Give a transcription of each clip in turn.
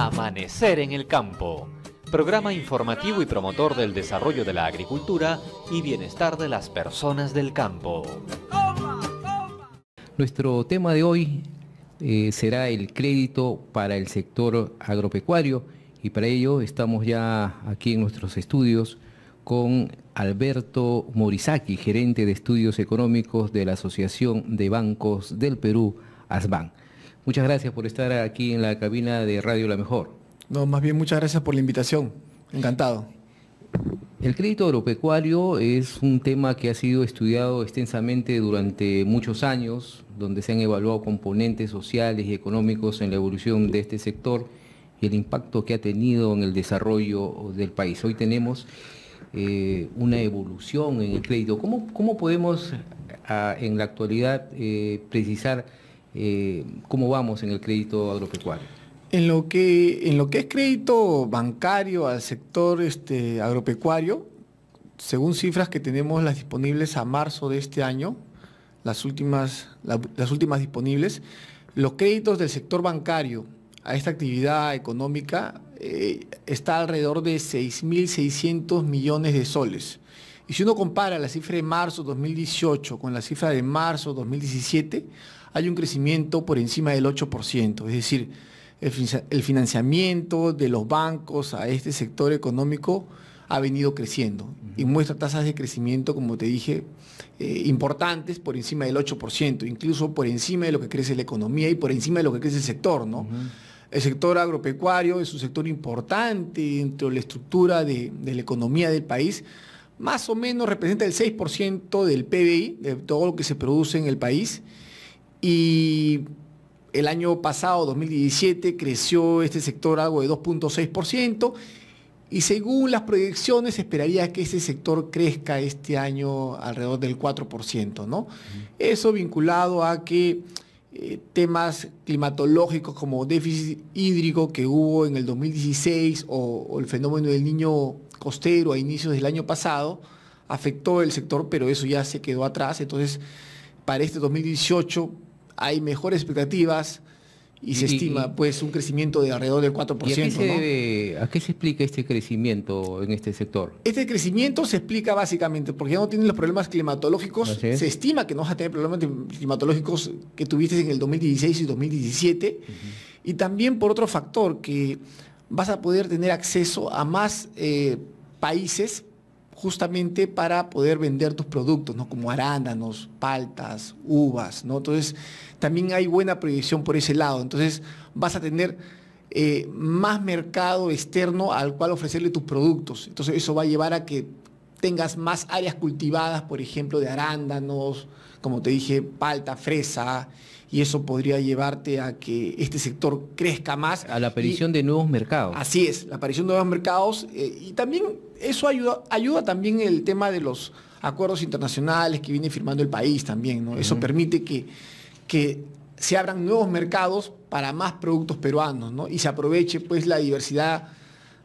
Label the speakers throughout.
Speaker 1: Amanecer en el campo, programa informativo y promotor del desarrollo de la agricultura y bienestar de las personas del campo. Nuestro tema de hoy eh, será el crédito para el sector agropecuario y para ello estamos ya aquí en nuestros estudios con Alberto Morizaki, gerente de estudios económicos de la Asociación de Bancos del Perú, ASBAN. Muchas gracias por estar aquí en la cabina de Radio La Mejor.
Speaker 2: No, más bien muchas gracias por la invitación. Encantado.
Speaker 1: El crédito agropecuario es un tema que ha sido estudiado extensamente durante muchos años, donde se han evaluado componentes sociales y económicos en la evolución de este sector y el impacto que ha tenido en el desarrollo del país. Hoy tenemos eh, una evolución en el crédito. ¿Cómo, podemos en la actualidad eh, precisar? Eh, cómo vamos en el crédito agropecuario.
Speaker 2: En lo que, en lo que es crédito bancario al sector este, agropecuario, según cifras que tenemos las disponibles a marzo de este año, las últimas, las últimas disponibles, los créditos del sector bancario a esta actividad económica eh, está alrededor de 6.600 millones de soles. Y si uno compara la cifra de marzo 2018 con la cifra de marzo 2017, hay un crecimiento por encima del 8%, es decir, el financiamiento de los bancos a este sector económico ha venido creciendo y muestra tasas de crecimiento, como te dije, eh, importantes por encima del 8%, incluso por encima de lo que crece la economía y por encima de lo que crece el sector, ¿no? El sector agropecuario es un sector importante dentro de la estructura de, de la economía del país, más o menos representa el 6% del PBI, de todo lo que se produce en el país, y el año pasado, 2017, creció este sector algo de 2.6% y según las proyecciones esperaría que ese sector crezca este año alrededor del 4%, ¿no? Eso vinculado a que eh, temas climatológicos como déficit hídrico que hubo en el 2016 o, o el fenómeno del niño costero a inicios del año pasado afectó el sector, pero eso ya se quedó atrás. Entonces, para este 2018 hay mejores expectativas y, se estima pues un crecimiento de alrededor del 4%. ¿y
Speaker 1: a, qué se, explica este crecimiento en este sector?
Speaker 2: Este crecimiento se explica básicamente porque ya no tienen los problemas climatológicos. Se estima que no vas a tener problemas climatológicos que tuviste en el 2016 y 2017. Y también por otro factor, que vas a poder tener acceso a más eh, países justamente para poder vender tus productos, ¿no? Como arándanos, paltas, uvas, ¿no? Entonces, también hay buena proyección por ese lado. Entonces, vas a tener eh, más mercado externo al cual ofrecerle tus productos. Entonces, eso va a llevar a que tengas más áreas cultivadas, por ejemplo, de arándanos, como te dije, palta, fresa, y eso podría llevarte a que este sector crezca más. A la aparición de nuevos mercados. Así es, la aparición de nuevos mercados eh, y también eso ayuda, ayuda también el tema de los acuerdos internacionales que viene firmando el país también, ¿no? Eso permite que, que se abran nuevos mercados para más productos peruanos, ¿no? Y se aproveche pues la diversidad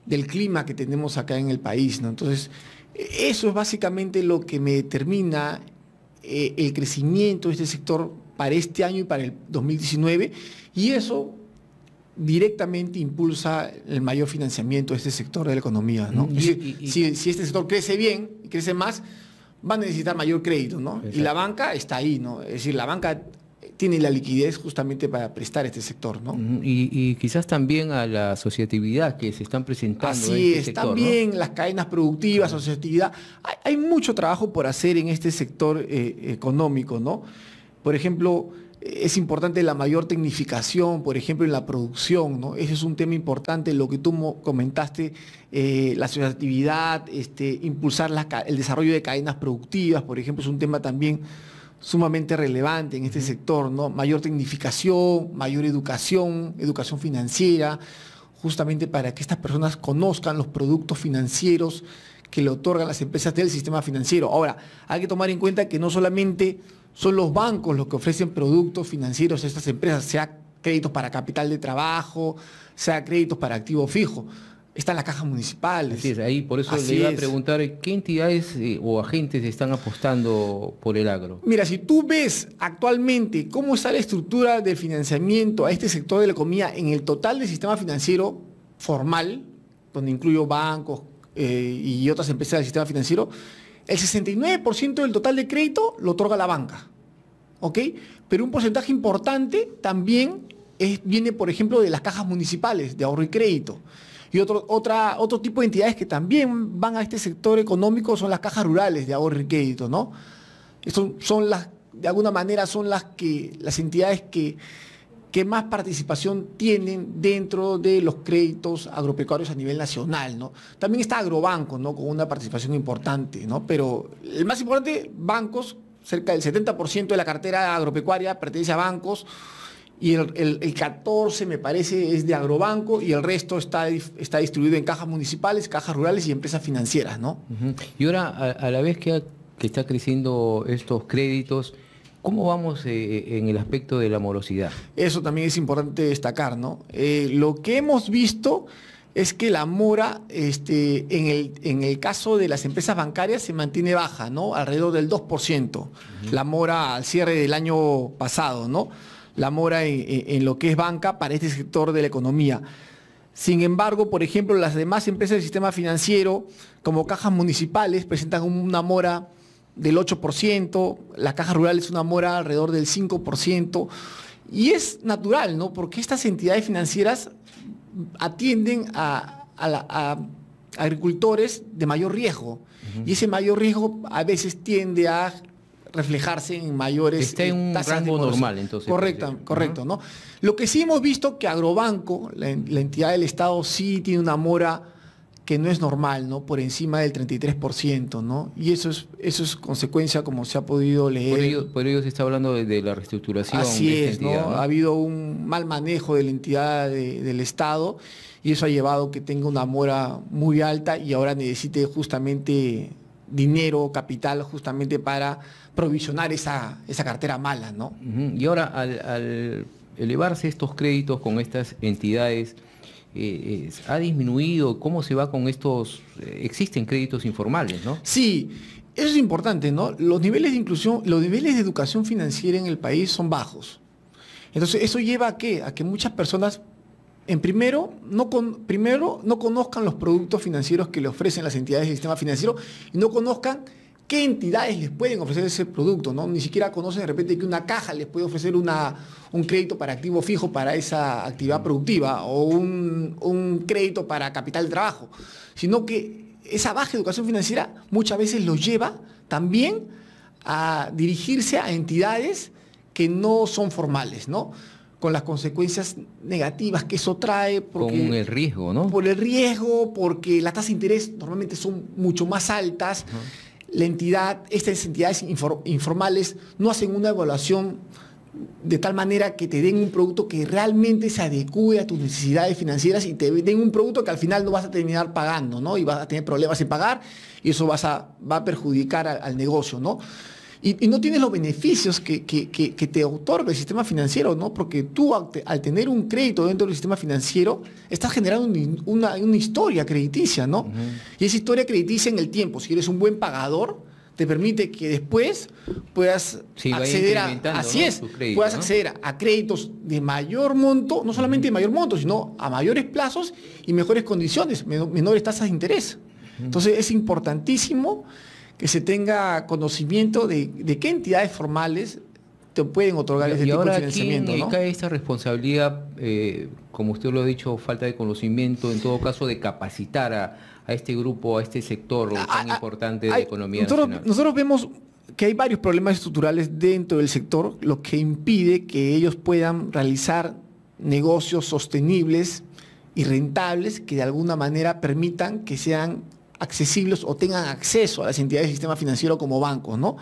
Speaker 2: del clima que tenemos acá en el país, ¿no? Entonces, e-, eso es básicamente lo que me determina eh, el crecimiento de este sector para este año y para el 2019, y eso directamente impulsa el mayor financiamiento de este sector de la economía. Mm. si, este sector crece bien, y crece más, va a necesitar mayor crédito. ¿no? Y la banca está ahí, ¿no? es decir, la banca tiene la liquidez justamente para prestar este sector, Y, quizás también
Speaker 1: a la asociatividad que se están presentando. Así este es, también
Speaker 2: las cadenas productivas, asociatividad. Hay, mucho trabajo por hacer en este sector eh, económico, ¿no? Por ejemplo, es importante la mayor tecnificación, por ejemplo, en la producción, ¿no? Ese es un tema importante, lo que tú comentaste, eh, la asociatividad, este, impulsar el desarrollo de cadenas productivas, por ejemplo, es un tema también sumamente relevante en este sector, ¿no? Mayor tecnificación, mayor educación, educación financiera, justamente para que estas personas conozcan los productos financieros que le otorgan las empresas del sistema financiero. Ahora, hay que tomar en cuenta que no solamente son los bancos los que ofrecen productos financieros a estas empresas, sea créditos para capital de trabajo, sea créditos para activo fijo. Están las cajas municipales. Así es, ahí por eso le iba a
Speaker 1: preguntar qué entidades eh, o agentes están apostando por el agro.
Speaker 2: Mira, si tú ves actualmente cómo está la estructura de financiamiento a este sector de la economía en el total del sistema financiero formal, donde incluyo bancos eh, y otras empresas del sistema financiero, el 69% del total de crédito lo otorga la banca. ¿Ok? Pero un porcentaje importante también viene, por ejemplo, de las cajas municipales de ahorro y crédito. Y otro, otro tipo de entidades que también van a este sector económico son las cajas rurales de ahorro y crédito, ¿no? son las, de alguna manera, son las que, las entidades que qué más participación tienen dentro de los créditos agropecuarios a nivel nacional, ¿no? También está Agrobanco, ¿no? Con una participación importante, ¿no? Pero el más importante, bancos, cerca del 70% de la cartera agropecuaria pertenece a bancos y el, 14 me parece es de Agrobanco y el resto está, está distribuido en cajas municipales, cajas rurales y empresas financieras, ¿no?
Speaker 1: Y ahora, a, la vez que, que está creciendo estos créditos, ¿Cómo vamos eh, eh, en el aspecto de la morosidad?
Speaker 2: Eso también es importante destacar, ¿no? Eh, lo que hemos visto es que la mora, este, en, el, en el caso de las empresas bancarias, se mantiene baja, ¿no? Alrededor del 2%, la mora al cierre del año pasado, ¿no? La mora en lo que es banca para este sector de la economía. Sin embargo, por ejemplo, las demás empresas del sistema financiero, como cajas municipales, presentan una mora del 8%, la caja rural es una mora alrededor del 5%, y es natural, ¿no? Porque estas entidades financieras atienden a, agricultores de mayor riesgo, y ese mayor riesgo a veces tiende a reflejarse en mayores Está eh, un rango normal, entonces. Correcto, pues, correcto, ¿no? Lo que sí hemos visto que Agrobanco, la entidad del Estado, sí tiene una mora que no es normal, ¿no? Por encima del 33%, ¿no? Y eso es, eso es consecuencia, como se ha podido leer.
Speaker 1: Por ello, se está hablando de, la reestructuración. Así es, ¿no? Ha
Speaker 2: habido un mal manejo de la entidad del Estado y eso ha llevado que tenga una mora muy alta y ahora necesite justamente dinero, capital, justamente para provisionar esa, esa cartera mala, ¿no?
Speaker 1: Y ahora, al elevarse estos créditos con estas entidades eh, ha disminuido? ¿Cómo se va con estos? Eh, existen créditos informales,
Speaker 2: ¿no? Sí, eso es importante, ¿no? Los niveles de inclusión, los niveles de educación financiera en el país son bajos. Entonces, ¿eso lleva a qué? A que muchas personas, en primero, no con, primero, no conozcan los productos financieros que le ofrecen las entidades del sistema financiero y no conozcan qué entidades les pueden ofrecer ese producto, ¿no? Ni siquiera conocen de repente que una caja les puede ofrecer una, un crédito para activo fijo para esa actividad productiva o un, crédito para capital de trabajo, sino que esa baja educación financiera muchas veces los lleva también a dirigirse a entidades que no son formales, ¿no? con las consecuencias negativas que eso trae. con el
Speaker 1: riesgo, ¿no?
Speaker 2: Por el riesgo, porque las tasas de interés normalmente son mucho más altas la entidad, estas entidades informales no hacen una evaluación de tal manera que te den un producto que realmente se adecue a tus necesidades financieras y te den un producto que al final no vas a terminar pagando, ¿no? Y vas a tener problemas en pagar y eso vas a, va a perjudicar al negocio, ¿no? y, no tienes los beneficios que, te otorga el sistema financiero, ¿no? Porque tú al, tener un crédito dentro del sistema financiero, estás generando una, historia crediticia, ¿no? Y esa historia crediticia en el tiempo, si eres un buen pagador, te permite que después puedas acceder a así es puedas acceder a, créditos de mayor monto no solamente de mayor monto sino a mayores plazos y mejores condiciones menores tasas de interés entonces es importantísimo que se tenga conocimiento de, qué entidades formales te pueden otorgar ese tipo de financiamiento. ¿no? cae
Speaker 1: esta responsabilidad, eh, como usted lo ha dicho, falta de conocimiento, en todo caso de capacitar a, este grupo, a este sector ah, tan ah, ah, importante de la economía nacional? Nosotros
Speaker 2: vemos que hay varios problemas estructurales dentro del sector, lo que impide que ellos puedan realizar negocios sostenibles y rentables que de alguna manera permitan que sean accesibles o tengan acceso a las entidades del sistema financiero como bancos, ¿no?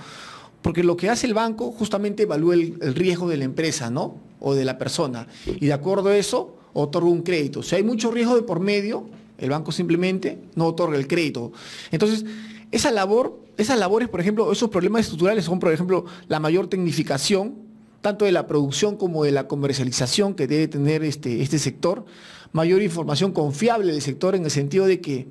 Speaker 2: Porque lo que hace el banco justamente evalúa el, riesgo de la empresa, ¿no? O de la persona. Y de acuerdo a eso, otorga un crédito. Si hay mucho riesgo de por medio, el banco simplemente no otorga el crédito. Entonces, esa labor, esas labores, por ejemplo, esos problemas estructurales son, por ejemplo, la mayor tecnificación, tanto de la producción como de la comercialización que debe tener este, este sector, mayor información confiable del sector en el sentido de que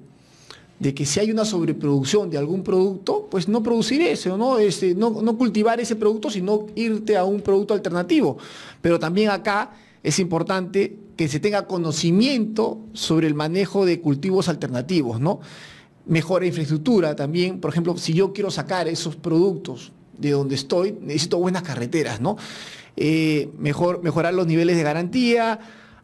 Speaker 2: de que si hay una sobreproducción de algún producto, pues no producir ese, ¿no? Este, no, cultivar ese producto, sino irte a un producto alternativo. Pero también acá es importante que se tenga conocimiento sobre el manejo de cultivos alternativos, ¿no? Mejora infraestructura también, por ejemplo, si yo quiero sacar esos productos de donde estoy, necesito buenas carreteras, ¿no? Eh, mejor, mejorar los niveles de garantía,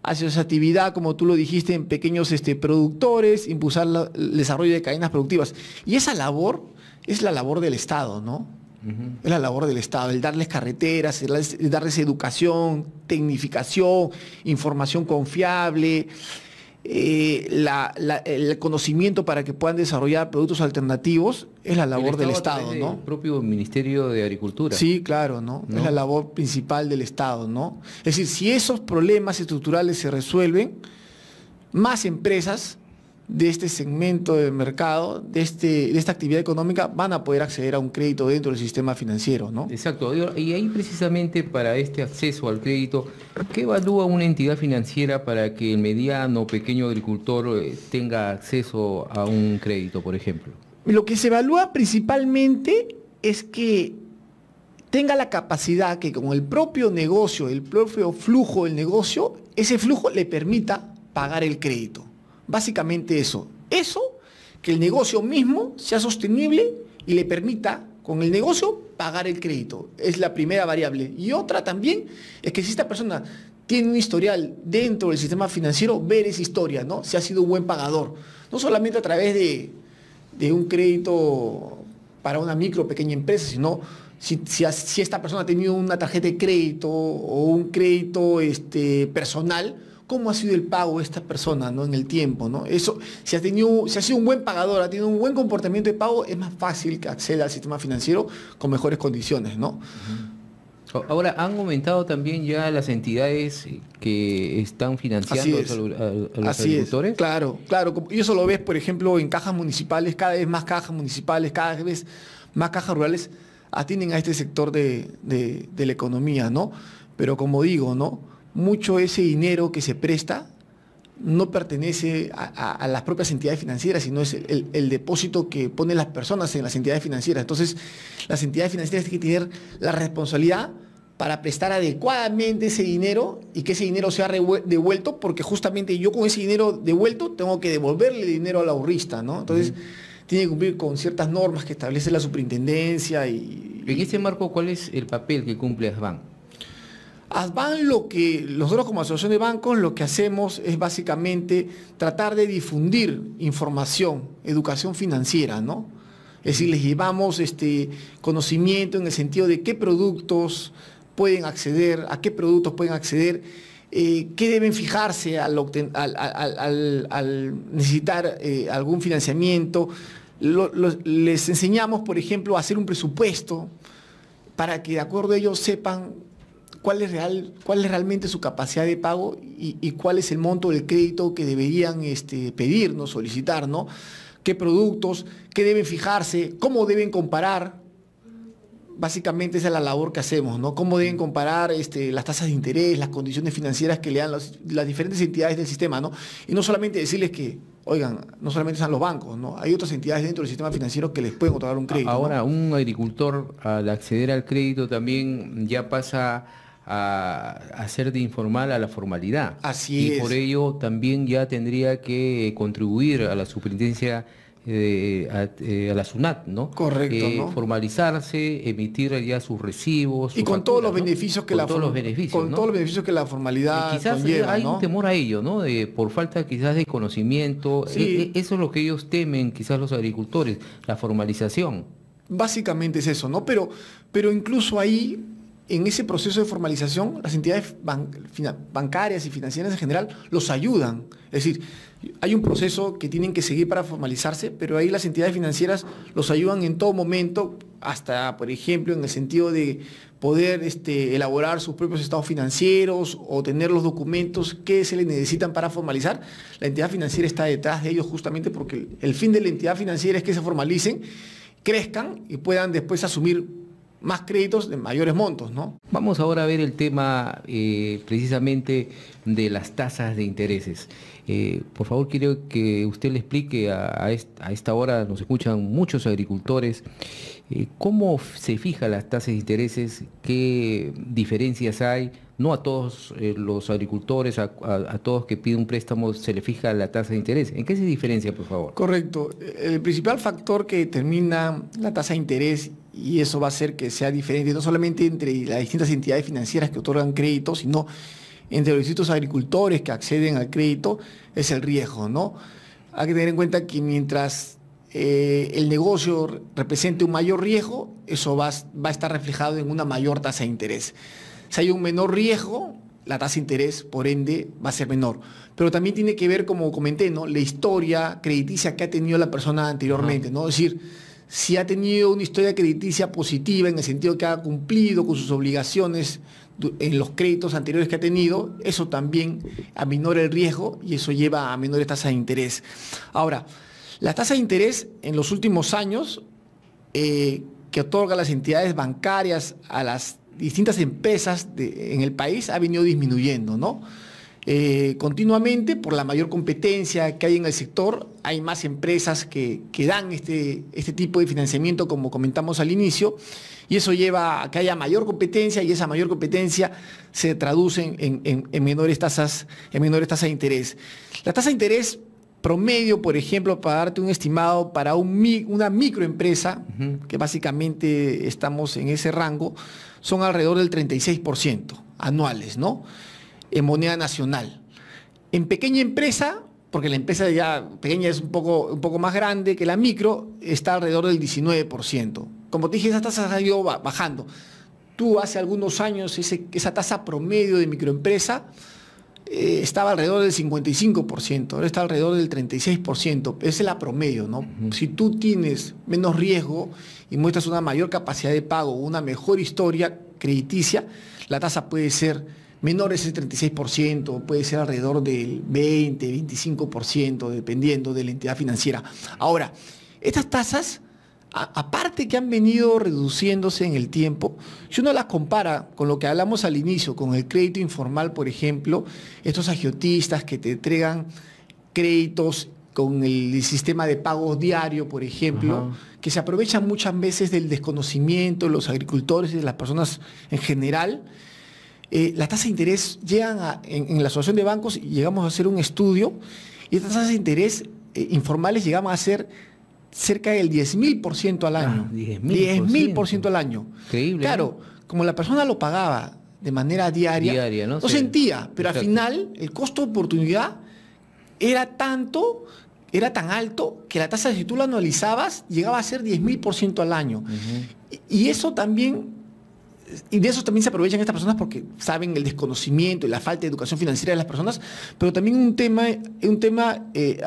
Speaker 2: hacia esa actividad, como tú lo dijiste, en pequeños este, productores, impulsar el desarrollo de cadenas productivas. Y esa labor es la labor del Estado, ¿no? Es la labor del Estado, el darles carreteras, darles educación, tecnificación, información confiable, eh, el conocimiento para que puedan desarrollar productos alternativos es la labor del Estado, ¿no? El
Speaker 1: propio Ministerio de Agricultura. Sí,
Speaker 2: claro, ¿no? Es la labor principal del Estado, ¿no? Es decir, si esos problemas estructurales se resuelven, más empresas de este segmento de mercado, de, este, esta actividad económica, van a poder acceder a un crédito dentro del sistema financiero, ¿no? Exacto. Y ahí precisamente
Speaker 1: para este acceso al crédito, ¿qué evalúa una entidad financiera para que el mediano pequeño agricultor eh, tenga acceso a un crédito, por ejemplo?
Speaker 2: Lo que se evalúa principalmente es que tenga la capacidad que con el propio negocio, el propio flujo del negocio, ese flujo le permita pagar el crédito. Básicamente eso. Eso, que el negocio mismo sea sostenible y le permita con el negocio pagar el crédito. Es la primera variable. Y otra también es que si esta persona tiene un historial dentro del sistema financiero, ver esa historia, ¿no? Si ha sido un buen pagador. No solamente a través de, un crédito para una micro o pequeña empresa, sino si, si, esta persona ha tenido una tarjeta de crédito o un crédito este, personal, cómo ha sido el pago de esta persona ¿no? en el tiempo. ¿no? Eso, si, ha tenido, si ha sido un buen pagador, ha tenido un buen comportamiento de pago, es más fácil que acceda al sistema financiero con mejores condiciones. ¿no? Ahora,
Speaker 1: han aumentado también ya las entidades que están financiando a,
Speaker 2: los, Así Claro, claro. Y eso lo ves, por ejemplo, en cajas municipales, cada vez más cajas municipales, cada vez más cajas rurales atienden a este sector de, de la economía, ¿no? Pero como digo, ¿no? mucho ese dinero que se presta no pertenece a, las propias entidades financieras, sino es el, depósito que ponen las personas en las entidades financieras. Entonces, las entidades financieras tienen que tener la responsabilidad para prestar adecuadamente ese dinero y que ese dinero sea devuelto, porque justamente yo con ese dinero devuelto tengo que devolverle dinero al ahorrista, Entonces, tiene que cumplir con ciertas normas que establece la superintendencia y... En ese marco, ¿cuál es el papel que cumple ASBAN? ASBAN lo que nosotros como Asociación de Bancos lo que hacemos es básicamente tratar de difundir información, educación financiera, ¿no? Es decir, les llevamos este conocimiento en el sentido de qué productos pueden acceder, a qué productos pueden acceder, eh, qué deben fijarse al, necesitar eh, algún financiamiento. les enseñamos, por ejemplo, a hacer un presupuesto para que de acuerdo a ellos sepan cuál es, real, cuál es realmente su capacidad de pago y, cuál es el monto del crédito que deberían este, pedirnos, solicitar, ¿no? ¿Qué productos? ¿Qué deben fijarse? ¿Cómo deben comparar? Básicamente esa es la labor que hacemos, ¿no? Cómo deben comparar este, las tasas de interés, las condiciones financieras que le dan las diferentes entidades del sistema, ¿no? Y no solamente decirles que oigan, no solamente son los bancos, ¿no? Hay otras entidades dentro del sistema financiero que les pueden otorgar un crédito. Ahora,
Speaker 1: un agricultor al acceder al crédito también ya pasa a, hacer de informal a la formalidad. Así es y por ello también ya tendría que contribuir a la superintendencia, eh, eh, a, la SUNAT, ¿no? Correcto. Eh, formalizarse, emitir ya sus recibos. y con todos los beneficios que la todos los beneficios, Con
Speaker 2: todos los beneficios que la formalidad. quizás hay un
Speaker 1: temor a ello, ¿no? por falta quizás de conocimiento. E, e, eso es lo que ellos temen, quizás los agricultores, la
Speaker 2: formalización. Básicamente es eso, ¿no? Pero, pero incluso ahí en ese proceso de formalización, las entidades bancarias y financieras en general los ayudan. Es decir, hay un proceso que tienen que seguir para formalizarse, pero ahí las entidades financieras los ayudan en todo momento, hasta, por ejemplo, en el sentido de poder este, elaborar sus propios estados financieros o tener los documentos que se les necesitan para formalizar. La entidad financiera está detrás de ellos justamente porque el fin de la entidad financiera es que se formalicen, crezcan y puedan después asumir más créditos de mayores montos, ¿no? Vamos ahora
Speaker 1: a ver el tema eh, precisamente de las tasas de intereses. Eh, por favor, quiero que usted le explique a, esta, hora, nos escuchan muchos agricultores, eh, cómo se fijan las tasas de intereses, qué diferencias hay. No a todos los agricultores, a, a, todos que piden un préstamo se le fija la tasa de interés. ¿En qué se diferencia, por favor?
Speaker 2: Correcto. El principal factor que determina la tasa de interés y eso va a hacer que sea diferente, no solamente entre las distintas entidades financieras que otorgan crédito, sino entre los distintos agricultores que acceden al crédito, es el riesgo, ¿no? Hay que tener en cuenta que mientras eh, el negocio represente un mayor riesgo, eso va, a estar reflejado en una mayor tasa de interés. Si hay un menor riesgo, la tasa de interés, por ende, va a ser menor. Pero también tiene que ver, como comenté, ¿no? la historia crediticia que ha tenido la persona anteriormente, ¿no? decir, si ha tenido una historia crediticia positiva en el sentido que ha cumplido con sus obligaciones en los créditos anteriores que ha tenido, eso también aminora el riesgo y eso lleva a menores tasas de interés. Ahora, la tasa de interés en los últimos años eh, que otorgan las entidades bancarias a las distintas empresas en el país ha venido disminuyendo, ¿no? Eh, continuamente por la mayor competencia que hay en el sector. Hay más empresas que, que dan este, este tipo de financiamiento, como comentamos al inicio, y eso lleva a que haya mayor competencia y esa mayor competencia se traduce en, menores, tasas, en menores de interés. La tasa de interés promedio, por ejemplo, para darte un estimado para una microempresa, que básicamente estamos en ese rango, son alrededor del 36% anuales, ¿no? en moneda nacional. En pequeña empresa, porque la empresa ya pequeña es un poco, un poco más grande que la micro, está alrededor del 19%. Como te dije, esa tasa ha ido bajando. Tú hace algunos años ese, esa tasa promedio de microempresa eh, estaba alrededor del 55%, ahora está alrededor del 36%. Esa es la promedio, ¿no? Si tú tienes menos riesgo y muestras una mayor capacidad de pago, una mejor historia crediticia, la tasa puede ser Menores es el 36%, puede ser alrededor del 20, 25%, dependiendo de la entidad financiera. Ahora, estas tasas, aparte que han venido reduciéndose en el tiempo, si uno las compara con lo que hablamos al inicio, con el crédito informal, por ejemplo, estos agiotistas que te entregan créditos con el sistema de pagos diario, por ejemplo, que se aprovechan muchas veces del desconocimiento de los agricultores y de las personas en general eh, la tasa de interés llegan en, la Asociación de Bancos, y llegamos a hacer un estudio, y estas tasas de interés eh, informales llegaban a ser cerca del 10.000% al ah, año. mil 10.000% al año.
Speaker 1: Increíble. Claro,
Speaker 2: como la persona lo pagaba de manera diaria, ¿no? lo sentía, pero al final el costo de oportunidad era tanto era tan alto que la tasa, si tú la anualizabas, llegaba a ser 10.000% al año. y, eso también y de eso también se aprovechan estas personas porque saben el desconocimiento y la falta de educación financiera de las personas, pero también un tema, un tema eh,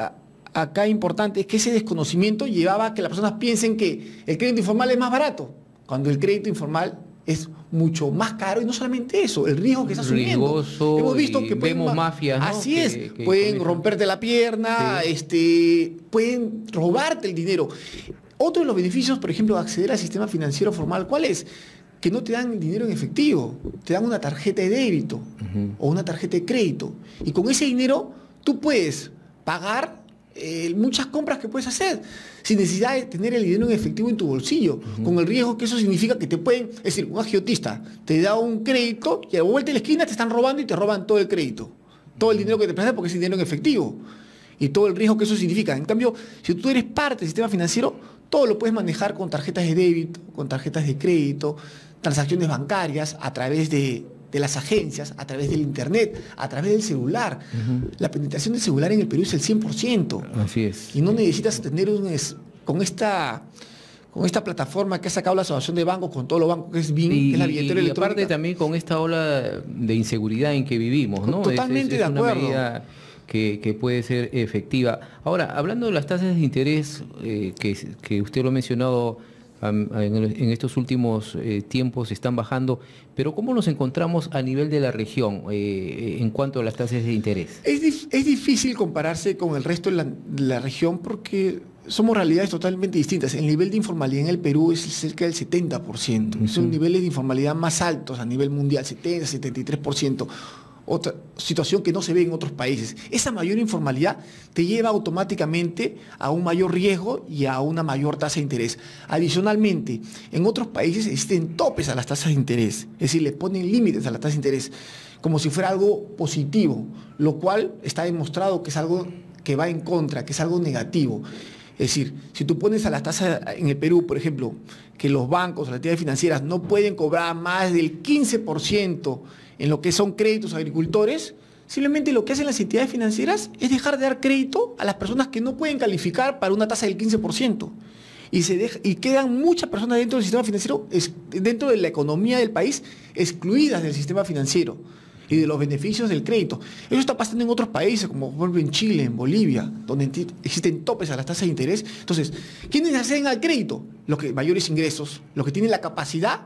Speaker 2: acá importante es que ese desconocimiento llevaba a que las personas piensen que el crédito informal es más barato, cuando el crédito informal es mucho más caro y no solamente eso, el riesgo que está asumiendo. Hemos visto que pueden, vemos mafias. Así es, pueden romperte la pierna, este, pueden robarte el dinero. Otro de los beneficios, por ejemplo, acceder al sistema financiero formal, ¿cuál es? que no te dan dinero en efectivo, te dan una tarjeta de débito o una tarjeta de crédito. Y con ese dinero tú puedes pagar eh, muchas compras que puedes hacer sin necesidad de tener el dinero en efectivo en tu bolsillo, con el riesgo que eso significa que te pueden, es decir, un agiotista te da un crédito y a vuelta de la esquina te están robando y te roban todo el crédito, todo el dinero que te prestan porque es dinero en efectivo y todo el riesgo que eso significa. En cambio, si tú eres parte del sistema financiero, todo lo puedes manejar con tarjetas de débito, con tarjetas de crédito, transacciones bancarias a través de, las agencias, a través del Internet, a través del celular. La penetración del celular en el Perú es el 100%. Así es. Y no necesitas tener un... con esta con esta plataforma que ha sacado la Asociación de Bancos, con todos los bancos, que es BIN, que es la billetera y
Speaker 1: también con esta ola de inseguridad en que vivimos, ¿no? Totalmente es, Una medida que, puede ser efectiva. Ahora, hablando de las tasas de interés, eh, que, que, usted lo ha mencionado en estos últimos eh, tiempos están bajando, pero ¿cómo nos encontramos
Speaker 2: a nivel de la región eh, eh, en cuanto a las tasas de interés? Es, difícil compararse con el resto de la, región porque somos realidades totalmente distintas. El nivel de informalidad en el Perú es cerca del 70%, son niveles de informalidad más altos a nivel mundial, 70, 73% otra situación que no se ve en otros países. Esa mayor informalidad te lleva automáticamente a un mayor riesgo y a una mayor tasa de interés. Adicionalmente, en otros países existen topes a las tasas de interés, es decir, le ponen límites a las tasas de interés, como si fuera algo positivo, lo cual está demostrado que es algo que va en contra, que es algo negativo. Es decir, si tú pones a las tasas en el Perú, por ejemplo, que los bancos, las entidades financieras no pueden cobrar más del 15% en lo que son créditos a agricultores, simplemente lo que hacen las entidades financieras es dejar de dar crédito a las personas que no pueden calificar para una tasa del 15%. Y, se y quedan muchas personas dentro del sistema financiero, dentro de la economía del país, excluidas del sistema financiero y de los beneficios del crédito. Eso está pasando en otros países, como por ejemplo en Chile, en Bolivia, donde existen topes a las tasas de interés. Entonces, ¿quiénes acceden al crédito? Los que mayores ingresos, los que tienen la capacidad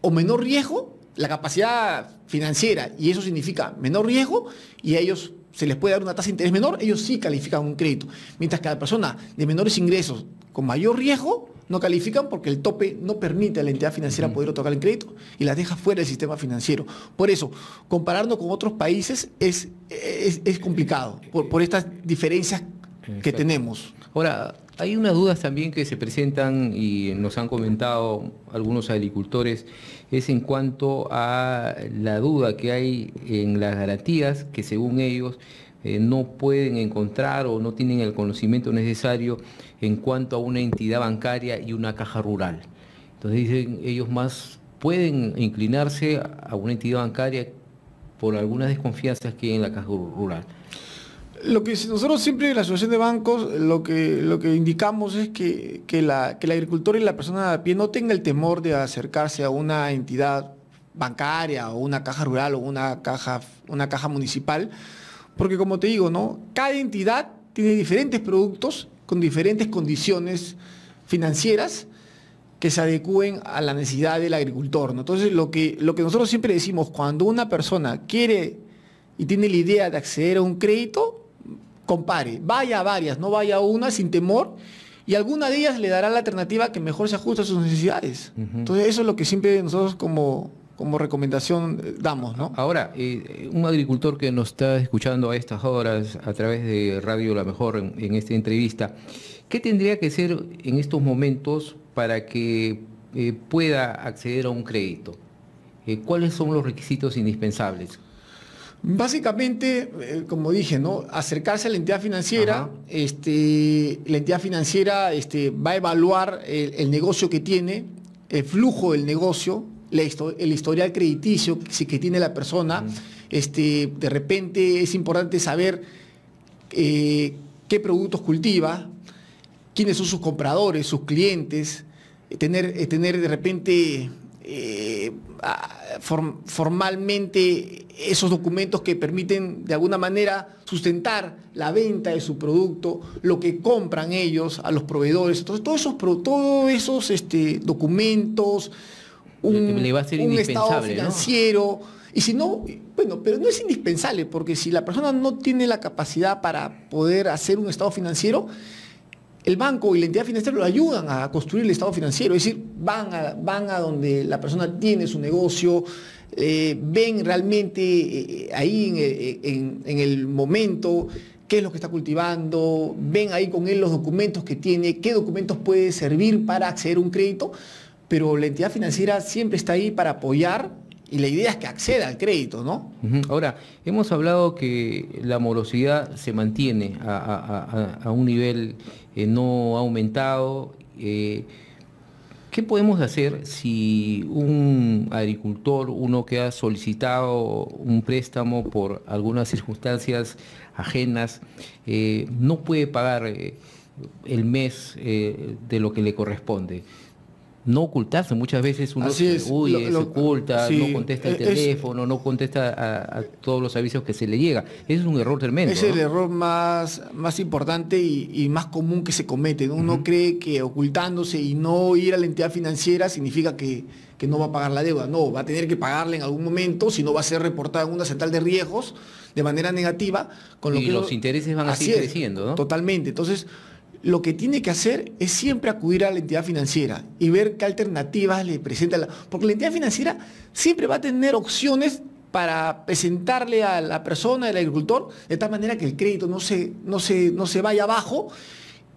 Speaker 2: o menor riesgo la capacidad financiera y eso significa menor riesgo y a ellos se les puede dar una tasa de interés menor, ellos sí califican un crédito. Mientras que la persona de menores ingresos con mayor riesgo no califican porque el tope no permite a la entidad financiera poder otorgar el crédito y las deja fuera del sistema financiero. Por eso, compararlo con otros países es, es, complicado, por, por estas diferencias que tenemos.
Speaker 1: Ahora, hay unas dudas también que se presentan y nos han comentado algunos agricultores, es en cuanto a la duda que hay en las garantías que según ellos eh, no pueden encontrar o no tienen el conocimiento necesario en cuanto a una entidad bancaria y una caja rural. Entonces dicen, ellos más pueden inclinarse a una entidad bancaria por algunas desconfianzas que hay en la caja rural.
Speaker 2: Lo que nosotros siempre en la Asociación de Bancos lo que, lo que indicamos es que, el agricultor y la persona de a pie no tenga el temor de acercarse a una entidad bancaria o una caja rural o una caja, una caja municipal, porque como te digo, ¿no? cada entidad tiene diferentes productos con diferentes condiciones financieras que se adecúen a la necesidad del agricultor. ¿no? Entonces, lo que, lo que nosotros siempre decimos, cuando una persona quiere y tiene la idea de acceder a un crédito, compare, vaya a varias, no vaya a una sin temor y alguna de ellas le dará la alternativa que mejor se ajuste a sus necesidades. Entonces eso es lo que siempre nosotros como, como recomendación eh, damos. ¿no?
Speaker 1: Ahora, eh, un agricultor que nos está escuchando a estas horas a través de Radio La Mejor en, esta entrevista, ¿qué tendría que ser en estos momentos para que eh, pueda acceder a un crédito? ¿Cuáles son los requisitos indispensables?
Speaker 2: Básicamente, eh, como dije, Acercarse a la entidad financiera, este, la entidad financiera este, va a evaluar el, negocio que tiene, el flujo del negocio, el historial crediticio que, tiene la persona. Este, de repente es importante saber eh, qué productos cultiva, quiénes son sus compradores, sus clientes, tener, eh, de repente formalmente esos documentos que permiten de alguna manera sustentar la venta de su producto, lo que compran ellos a los proveedores. todos esos, todos esos este, documentos, un, un estado financiero. Y si no, bueno, pero no es indispensable, porque si la persona no tiene la capacidad para poder hacer un estado financiero, el banco y la entidad financiera lo ayudan a construir el estado financiero, es decir, van a, van a donde la persona tiene su negocio, eh, ven realmente eh, ahí eh, en el momento qué es lo que está cultivando, ven ahí con él los documentos que tiene, qué documentos puede servir para acceder a un crédito, pero la entidad financiera siempre está ahí para apoyar y la idea es que acceda al crédito, ¿no?
Speaker 1: Ahora, hemos hablado que la morosidad se mantiene a, un nivel eh, no aumentado. Eh, ¿Qué podemos hacer si un agricultor, uno que ha solicitado un préstamo por algunas circunstancias ajenas, eh, no puede pagar el mes de lo que le corresponde? no ocultarse. Muchas veces uno se oculta, no contesta el e- teléfono, no contesta a, todos los avisos que se le llega. Ese es un error tremendo. Es el error
Speaker 2: más, más importante y, más común que se comete. Uno cree que ocultándose y no ir a la entidad financiera significa que, que no va a pagar la deuda. No, va a tener que pagarla en algún momento, si no va a ser reportada en una central de riesgos de manera negativa. Con lo y que los intereses van a seguir creciendo, ¿no? Totalmente. Entonces, lo que tiene que hacer es siempre acudir a la entidad financiera y ver qué alternativas le presenta. porque la entidad financiera siempre va a tener opciones para presentarle a la persona, al agricultor, de tal manera que el crédito no se, no se, no se vaya abajo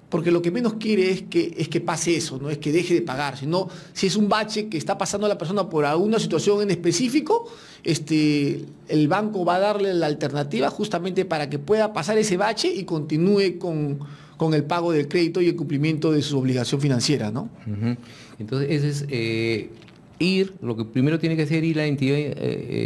Speaker 2: porque lo que menos quiere es que, es que pase eso, no es que deje de pagar, sino si es un bache que está pasando a la persona por alguna situación en específico, este, el banco va a darle la alternativa justamente para que pueda pasar ese bache y continúe con, el pago del crédito y el cumplimiento de su obligación financiera.
Speaker 1: Entonces, ese es eh, ir, lo que primero tiene que hacer ir la entidad eh,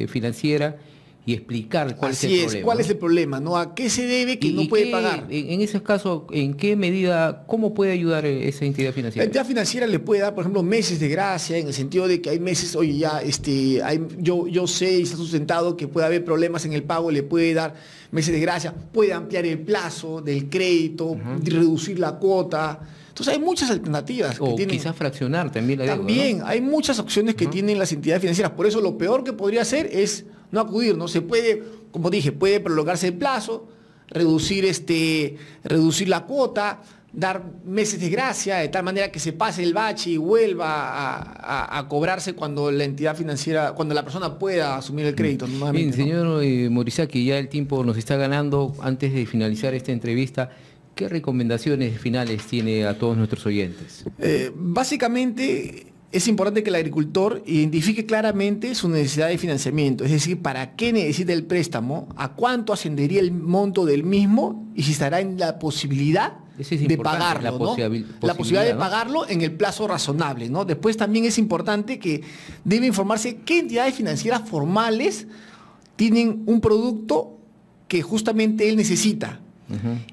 Speaker 1: eh, financiera, y explicar cuál es el problema. ¿Cuál
Speaker 2: es el problema? ¿no? ¿A qué se debe que no puede pagar?
Speaker 1: En, ese caso, ¿en qué medida, cómo puede ayudar e, esa entidad financiera? La entidad financiera le
Speaker 2: puede dar, por ejemplo, meses de gracia, en el sentido de que hay meses, oye, ya este, yo, yo sé y está sustentado que puede haber problemas en el pago, le puede dar meses de gracia, puede ampliar el plazo del crédito, reducir la cuota. Entonces hay muchas alternativas. O que quizás
Speaker 1: fraccionar también la deuda. También,
Speaker 2: hay muchas opciones que tienen las entidades financieras. Por eso lo peor que podría hacer es no acudir, ¿no? Se puede, como dije, puede prolongarse el plazo, reducir, este, reducir la cuota, dar meses de gracia, de tal manera que se pase el bache y vuelva a, cobrarse cuando la entidad financiera, cuando la persona pueda asumir el crédito. Bien, mm.
Speaker 1: señor eh, ya el tiempo nos está ganando. Antes de finalizar esta entrevista, ¿qué recomendaciones finales tiene a todos nuestros oyentes?
Speaker 2: Eh, básicamente, es importante que el agricultor identifique claramente su necesidad de financiamiento, es decir, para qué necesita el préstamo, a cuánto ascendería el monto del mismo y si estará en la posibilidad de pagarlo. La, la posibilidad de pagarlo en el plazo razonable. ¿no? Después también es importante que debe informarse qué entidades financieras formales tienen un producto que justamente él necesita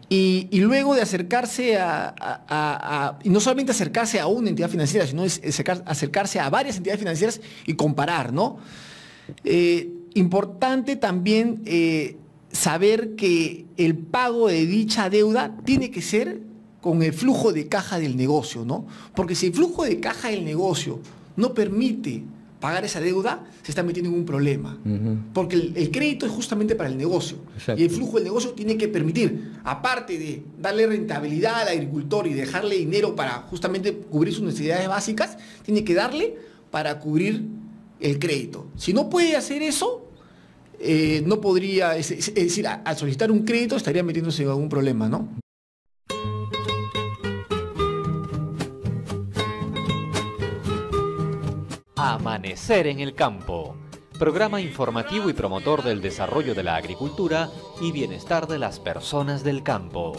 Speaker 2: y, luego de acercarse a, y no solamente acercarse a una entidad financiera, sino acercarse a varias entidades financieras y comparar, ¿no? Eh, importante también eh, saber que el pago de dicha deuda tiene que ser con el flujo de caja del negocio, ¿no? Porque si el flujo de caja del negocio no permite pagar esa deuda, se está metiendo en un problema. Porque el, crédito es justamente para el negocio. Y el flujo del negocio tiene que permitir, aparte de darle rentabilidad al agricultor y dejarle dinero para justamente cubrir sus necesidades básicas, tiene que darle para cubrir el crédito. Si no puede hacer eso, eh, no podría, es, es decir, al solicitar un crédito estaría metiéndose en algún problema, ¿no?
Speaker 1: Amanecer en el campo, programa informativo y promotor del desarrollo de la agricultura y bienestar de las personas del campo.